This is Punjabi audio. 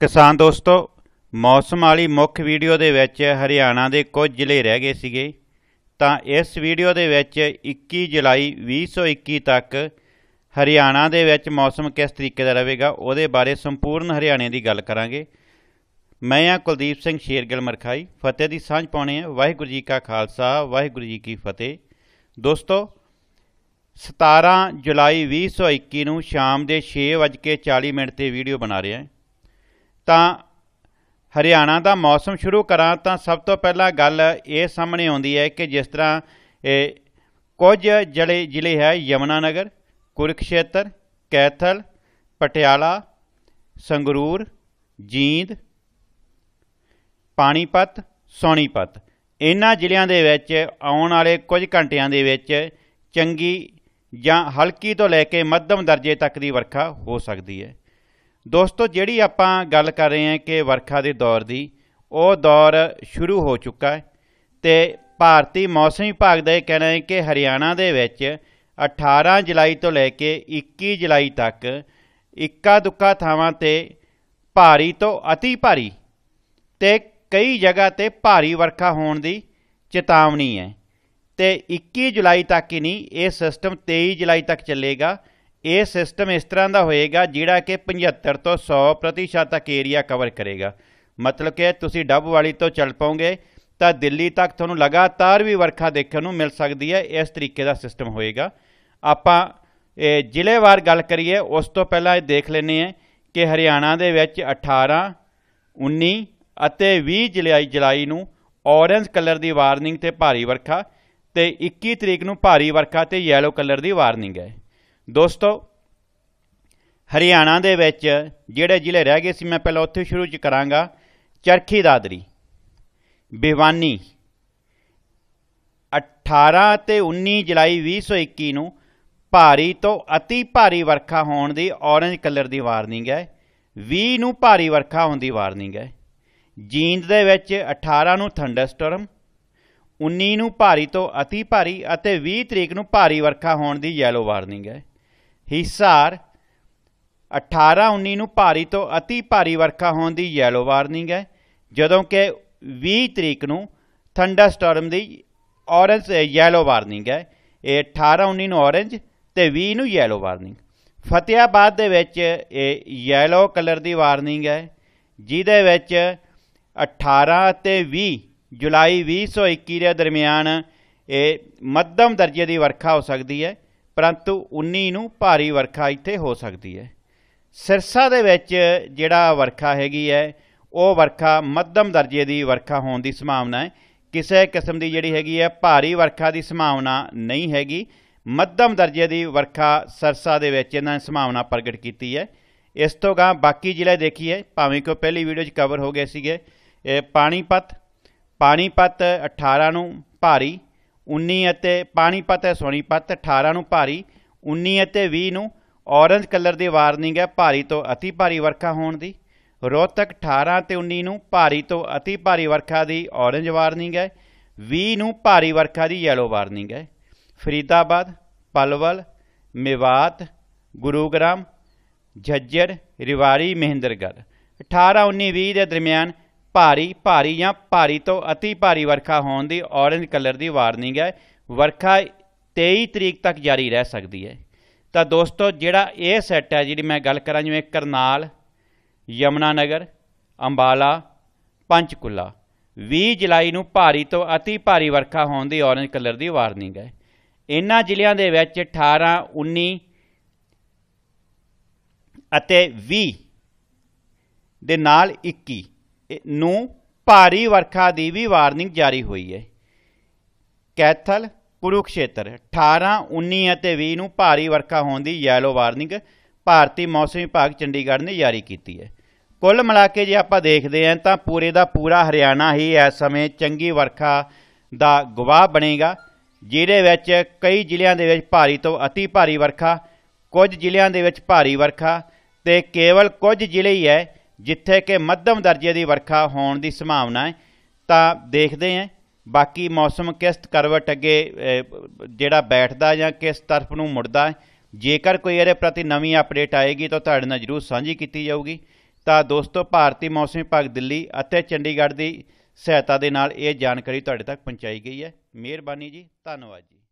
ਕਿਸਾਨ ਦੋਸਤੋ ਮੌਸਮ ਵਾਲੀ ਮੁੱਖ ਵੀਡੀਓ ਦੇ ਵਿੱਚ ਹਰਿਆਣਾ ਦੇ ਕੁਝ ਜ਼ਿਲ੍ਹੇ ਰਹਿ ਗਏ ਸੀਗੇ ਤਾਂ ਇਸ ਵੀਡੀਓ ਦੇ ਵਿੱਚ 21 ਜੁਲਾਈ 2021 ਤੱਕ ਹਰਿਆਣਾ ਦੇ ਵਿੱਚ ਮੌਸਮ ਕਿਸ ਤਰੀਕੇ ਦਾ ਰਹੇਗਾ ਉਹਦੇ ਬਾਰੇ ਸੰਪੂਰਨ ਹਰਿਆਣੇ ਦੀ ਗੱਲ ਕਰਾਂਗੇ ਮੈਂ ਆ ਕੁਲਦੀਪ ਸਿੰਘ ਸ਼ੇਰਗਿਲ ਮਰਖਾਈ ਫਤਿਹ ਦੀ ਸਾਂਝ ਪਾਉਣੇ ਆ ਵਾਹਿਗੁਰੂ ਜੀ ਕਾ ਖਾਲਸਾ ਵਾਹਿਗੁਰੂ ਜੀ ਕੀ ਫਤਿਹ ਦੋਸਤੋ 17 ਜੁਲਾਈ 2021 ਨੂੰ ਸ਼ਾਮ ਦੇ 6:40 ਮਿੰਟ ਤੇ ਵੀਡੀਓ ਬਣਾ ਰਿਹਾ ਹਾਂ ਤਾਂ ਹਰਿਆਣਾ ਦਾ ਮੌਸਮ ਸ਼ੁਰੂ ਕਰਾਂ ਤਾਂ ਸਭ ਤੋਂ ਪਹਿਲਾਂ ਗੱਲ ਇਹ ਸਾਹਮਣੇ ਆਉਂਦੀ ਹੈ ਕਿ ਜਿਸ ਤਰ੍ਹਾਂ ਇਹ ਕੁਝ ਜਿਹੜੇ ਜ਼ਿਲ੍ਹੇ ਹੈ ਯਮਨਾ ਨਗਰ ਕੁਰਕਸ਼ੇਤਰ ਕੈਥਲ ਪਟਿਆਲਾ ਸੰਗਰੂਰ ਜੀਂਦ ਪਾਣੀਪਤ ਸੋਨੀਪਤ ਇਹਨਾਂ ਜ਼ਿਲ੍ਹਿਆਂ ਦੇ ਵਿੱਚ ਆਉਣ ਵਾਲੇ ਕੁਝ ਘੰਟਿਆਂ ਦੇ ਵਿੱਚ ਚੰਗੀ ਜਾਂ ਹਲਕੀ ਤੋਂ ਲੈ ਕੇ ਮੱਧਮ ਦਰਜੇ ਤੱਕ ਦੀ ਵਰਖਾ ਹੋ ਸਕਦੀ ਹੈ ਦੋਸਤੋ ਜਿਹੜੀ ਆਪਾਂ ਗੱਲ ਕਰ ਰਹੇ ਹਾਂ ਕਿ ਵਰਖਾ ਦੇ ਦੌਰ ਦੀ ਉਹ ਦੌਰ ਸ਼ੁਰੂ ਹੋ ਚੁੱਕਾ ਹੈ ਤੇ ਭਾਰਤੀ ਮੌਸਮ ਵਿਭਾਗ ਦਾ ਇਹ ਕਹਿਣਾ ਹੈ ਕਿ ਹਰਿਆਣਾ ਦੇ ਵਿੱਚ 18 ਜੁਲਾਈ ਤੋਂ ਲੈ ਕੇ 21 ਜੁਲਾਈ ਤੱਕ ਇੱਕਾ ਦੁੱਕਾ ਥਾਵਾਂ ਤੇ ਭਾਰੀ ਤੋਂ ਅਤੀ ਭਾਰੀ ਤੇ ਕਈ ਜਗ੍ਹਾ ਤੇ ਭਾਰੀ ਵਰਖਾ ਹੋਣ ਦੀ ਚੇਤਾਵਨੀ ਹੈ ਤੇ 21 ਜੁਲਾਈ ਤੱਕ ਹੀ ਨਹੀਂ ਇਹ ਸਿਸਟਮ 23 ਜੁਲਾਈ ਤੱਕ ਚੱਲੇਗਾ ਇਹ ਸਿਸਟਮ ਇਸ ਤਰ੍ਹਾਂ ਦਾ ਹੋਏਗਾ ਜਿਹੜਾ ਕਿ 75 ਤੋਂ 100% ਤੱਕ ਏਰੀਆ ਕਵਰ ਕਰੇਗਾ ਮਤਲਬ ਕਿ ਤੁਸੀਂ ਡੱਬ ਵਾਲੀ ਤੋਂ ਚੱਲ ਪਾਉਂਗੇ ਤਾਂ ਦਿੱਲੀ ਤੱਕ ਤੁਹਾਨੂੰ ਲਗਾਤਾਰ ਵੀ ਵਰਖਾ ਦੇਖਣ ਨੂੰ ਮਿਲ ਸਕਦੀ ਹੈ ਇਸ ਤਰੀਕੇ ਦਾ ਸਿਸਟਮ ਹੋਏਗਾ ਆਪਾਂ ਇਹ ਜ਼ਿਲ੍ਹੇਵਾਰ ਗੱਲ ਕਰੀਏ ਉਸ ਤੋਂ ਪਹਿਲਾਂ ਇਹ ਦੇਖ ਲੈਣੇ ਆ ਕਿ ਹਰਿਆਣਾ ਦੇ ਵਿੱਚ 18 19 ਅਤੇ 20 ਜੁਲਾਈ ਜੁਲਾਈ ਨੂੰ ਔਰੇਂਜ ਕਲਰ ਦੀ ਵਾਰਨਿੰਗ ਤੇ ਭਾਰੀ ਵਰਖਾ ਤੇ 21 ਤਰੀਕ ਨੂੰ ਭਾਰੀ ਵਰਖਾ ਤੇ ਯੈਲੋ ਕਲਰ ਦੀ ਵਾਰਨਿੰਗ ਹੈ ਦੋਸਤੋ ਹਰਿਆਣਾ ਦੇ ਵਿੱਚ ਜਿਹੜੇ ਜ਼ਿਲ੍ਹੇ ਰਹਿ ਗਏ ਸੀ ਮੈਂ ਪਹਿਲਾਂ ਉੱਥੇ ਸ਼ੁਰੂ ਚ ਕਰਾਂਗਾ ਚਰਖੀ ਦਾਦਰੀ ਬਿਵਾਨੀ 18 ਤੇ 19 ਜੁਲਾਈ 2021 ਨੂੰ ਭਾਰੀ ਤੋਂ অতি ਭਾਰੀ ਵਰਖਾ ਹੋਣ ਦੀ ਔਰੇਂਜ ਕਲਰ ਦੀ ਵਾਰਨਿੰਗ ਹੈ 20 ਨੂੰ ਭਾਰੀ ਵਰਖਾ ਹੋਣ ਦੀ ਵਾਰਨਿੰਗ ਹੈ ਜੀਂਦ ਦੇ ਵਿੱਚ 18 ਨੂੰ ਥੰਡਰਸਟਾਰਮ 19 ਨੂੰ ਭਾਰੀ ਤੋਂ অতি ਭਾਰੀ ਅਤੇ 20 ਤਰੀਕ ਨੂੰ ਭਾਰੀ ਵਰਖਾ ਹੋਣ ਦੀ ਯੈਲੋ ਵਾਰਨਿੰਗ ਹੈ ਹਿਸਾਰ 18-19 ਨੂੰ ਭਾਰੀ ਤੋਂ অতি ਭਾਰੀ ਵਰਖਾ ਹੋਣ ਦੀ ਯੈਲੋ ਵਾਰਨਿੰਗ ਹੈ ਜਦੋਂ ਕਿ 20 ਤਰੀਕ ਨੂੰ ਥੰਡਰ ਸਟਾਰਮ ਦੀ ਔਰੇਂਜ ਯੈਲੋ ਵਾਰਨਿੰਗ ਹੈ ਇਹ 18-19 ਨੂੰ ਔਰੇਂਜ ਤੇ 20 ਨੂੰ ਯੈਲੋ ਵਾਰਨਿੰਗ ਫਤਿਆਬਾਦ ਦੇ ਵਿੱਚ ਇਹ ਯੈਲੋ ਕਲਰ ਦੀ ਵਾਰਨਿੰਗ ਹੈ ਜਿਹਦੇ ਵਿੱਚ 18 ਤੇ 20 ਜੁਲਾਈ 2021 ਦੇ ਦਰਮਿਆਨ ਇਹ ਮੱਧਮ ਦਰਜੇ ਦੀ ਵਰਖਾ ਹੋ ਸਕਦੀ ਹੈ ਪਰੰਤੂ 19 ਨੂੰ ਭਾਰੀ ਵਰਖਾ ਇੱਥੇ ਹੋ ਸਕਦੀ ਹੈ ਸਿਰਸਾ ਦੇ ਵਿੱਚ ਜਿਹੜਾ ਵਰਖਾ ਹੈਗੀ ਹੈ ਉਹ ਵਰਖਾ ਮੱਧਮ ਦਰਜੇ ਦੀ ਵਰਖਾ ਹੋਣ ਦੀ ਸੰਭਾਵਨਾ ਹੈ ਕਿਸੇ ਕਿਸਮ ਦੀ ਜਿਹੜੀ ਹੈਗੀ ਹੈ ਭਾਰੀ ਵਰਖਾ ਦੀ ਸੰਭਾਵਨਾ ਨਹੀਂ ਹੈਗੀ ਮੱਧਮ ਦਰਜੇ ਦੀ ਵਰਖਾ ਸਰਸਾ ਦੇ ਵਿੱਚ ਇਹਨਾਂ ਨੇ ਸੰਭਾਵਨਾ ਪ੍ਰਗਟ ਕੀਤੀ ਹੈ ਇਸ ਤੋਂ ਗਾ ਬਾਕੀ ਜ਼ਿਲ੍ਹੇ ਦੇਖੀਏ ਭਾਵੇਂ ਕੋ ਪਹਿਲੀ ਵੀਡੀਓ 'ਚ ਕਵਰ ਹੋ ਗਏ ਸੀਗੇ ਪਾਣੀਪਤ ਪਾਣੀਪਤ 18 ਨੂੰ ਭਾਰੀ 19 ਅਤੇ ਪਾਣੀਪਤ ਹੈ ਸੋਨੀਪਤ 18 ਨੂੰ ਭਾਰੀ 19 ਅਤੇ 20 ਨੂੰ ਔਰੰਜ ਕਲਰ ਦੀ ਵਾਰਨਿੰਗ ਹੈ ਭਾਰੀ ਤੋਂ ਅਤੀ ਭਾਰੀ ਵਰਖਾ ਹੋਣ ਦੀ ਰੋਹਤਕ 18 ਤੇ 19 ਨੂੰ ਭਾਰੀ ਤੋਂ ਅਤੀ ਭਾਰੀ ਵਰਖਾ ਦੀ ਔਰੰਜ ਵਾਰਨਿੰਗ ਹੈ 20 ਨੂੰ ਭਾਰੀ ਵਰਖਾ ਦੀ ਯੈਲੋ ਵਾਰਨਿੰਗ ਹੈ ਫਰੀਦਾਬਾਦ ਪਲਵਲ ਮੇਵਾਤ ਗੁਰੂਗ੍ਰਾਮ ਝੱਜਰ ਰਿਵਾਰੀ ਮਹਿੰਦਰਗੜ 18 19 20 ਦੇ ਦਰਮਿਆਨ ਭਾਰੀ ਭਾਰੀ ਜਾਂ ਭਾਰੀ ਤੋਂ ਅਤੀ ਭਾਰੀ ਵਰਖਾ ਹੋਣ ਦੀ ਔਰੇਂਜ ਕਲਰ ਦੀ ਵਾਰਨਿੰਗ ਹੈ ਵਰਖਾ 23 ਤਰੀਕ ਤੱਕ ਜਾਰੀ ਰਹਿ ਸਕਦੀ ਹੈ ਤਾਂ ਦੋਸਤੋ ਜਿਹੜਾ ਇਹ ਸੈੱਟ ਹੈ ਜਿਹੜੀ ਮੈਂ ਗੱਲ ਕਰਾਂ ਜਿਵੇਂ ਕਰਨਾਲ ਯਮਨਾ ਨਗਰ ਅੰਬਾਲਾ ਪੰਚਕੁਲਾ 20 ਜੁਲਾਈ ਨੂੰ ਭਾਰੀ ਤੋਂ ਅਤੀ ਭਾਰੀ ਵਰਖਾ ਹੋਣ ਦੀ ਔਰੇਂਜ ਕਲਰ ਦੀ ਵਾਰਨਿੰਗ ਹੈ ਇਨ੍ਹਾਂ ਜ਼ਿਲ੍ਹਿਆਂ ਦੇ ਵਿੱਚ 18 19 ਅਤੇ 20 ਦੇ ਨਾਲ 21 ਨੂੰ ਭਾਰੀ ਵਰਖਾ ਦੀ ਵੀ ਵਾਰਨਿੰਗ ਜਾਰੀ ਹੋਈ ਹੈ ਕੈਥਲ ਕੁਰੂਖੇਤਰ 18 19 ਅਤੇ 20 ਨੂੰ ਭਾਰੀ ਵਰਖਾ ਹੋਣ ਦੀ ਯੈਲੋ ਵਾਰਨਿੰਗ ਭਾਰਤੀ ਮੌਸਮ ਵਿਭਾਗ ਚੰਡੀਗੜ੍ਹ ਨੇ ਜਾਰੀ ਕੀਤੀ ਹੈ ਕੁੱਲ ਮਿਲਾ ਕੇ ਜੇ ਆਪਾਂ ਦੇਖਦੇ ਹਾਂ ਤਾਂ ਪੂਰੇ ਦਾ ਪੂਰਾ ਹਰਿਆਣਾ ਹੀ ਇਸ ਸਮੇਂ ਚੰਗੀ ਵਰਖਾ ਦਾ ਗਵਾਹ ਬਣੇਗਾ ਜਿਹਦੇ ਵਿੱਚ ਕਈ ਜ਼ਿਲ੍ਹਿਆਂ ਦੇ ਵਿੱਚ ਭਾਰੀ ਤੋਂ অতি ਭਾਰੀ ਵਰਖਾ ਕੁਝ ਜ਼ਿਲ੍ਹਿਆਂ ਦੇ ਵਿੱਚ ਭਾਰੀ ਵਰਖਾ ਤੇ ਕੇਵਲ ਕੁਝ ਜ਼ਿਲ੍ਹੇ ਹੀ ਹੈ ਜਿੱਥੇ ਕਿ ਮੱਧਮ ਦਰਜੇ ਦੀ ਵਰਖਾ ਹੋਣ ਦੀ ਸੰਭਾਵਨਾ ਹੈ ਤਾਂ ਦੇਖਦੇ ਹਾਂ ਬਾਕੀ ਮੌਸਮ ਕਿਸ ਕਰਵਟ ਅੱਗੇ ਜਿਹੜਾ ਬੈਠਦਾ ਜਾਂ ਕਿਸ ਤਰਫ ਨੂੰ ਮੁੜਦਾ ਜੇਕਰ ਕੋਈ ਇਹਦੇ ਪ੍ਰਤੀ ਨਵੀਂ ਅਪਡੇਟ ਆਏਗੀ ਤਾਂ ਤੁਹਾਡੇ ਨਾਲ ਜਰੂਰ ਸਾਂਝੀ ਕੀਤੀ ਜਾਊਗੀ ਤਾਂ ਦੋਸਤੋ ਭਾਰਤੀ ਮੌਸਮ ਵਿਭਾਗ ਦਿੱਲੀ ਅਤੇ ਚੰਡੀਗੜ੍ਹ ਦੀ ਸਹਾਇਤਾ ਦੇ ਨਾਲ ਇਹ ਜਾਣਕਾਰੀ ਤੁਹਾਡੇ ਤੱਕ ਪਹੁੰਚਾਈ ਗਈ ਹੈ ਮਿਹਰਬਾਨੀ ਜੀ ਧੰਨਵਾਦ ਜੀ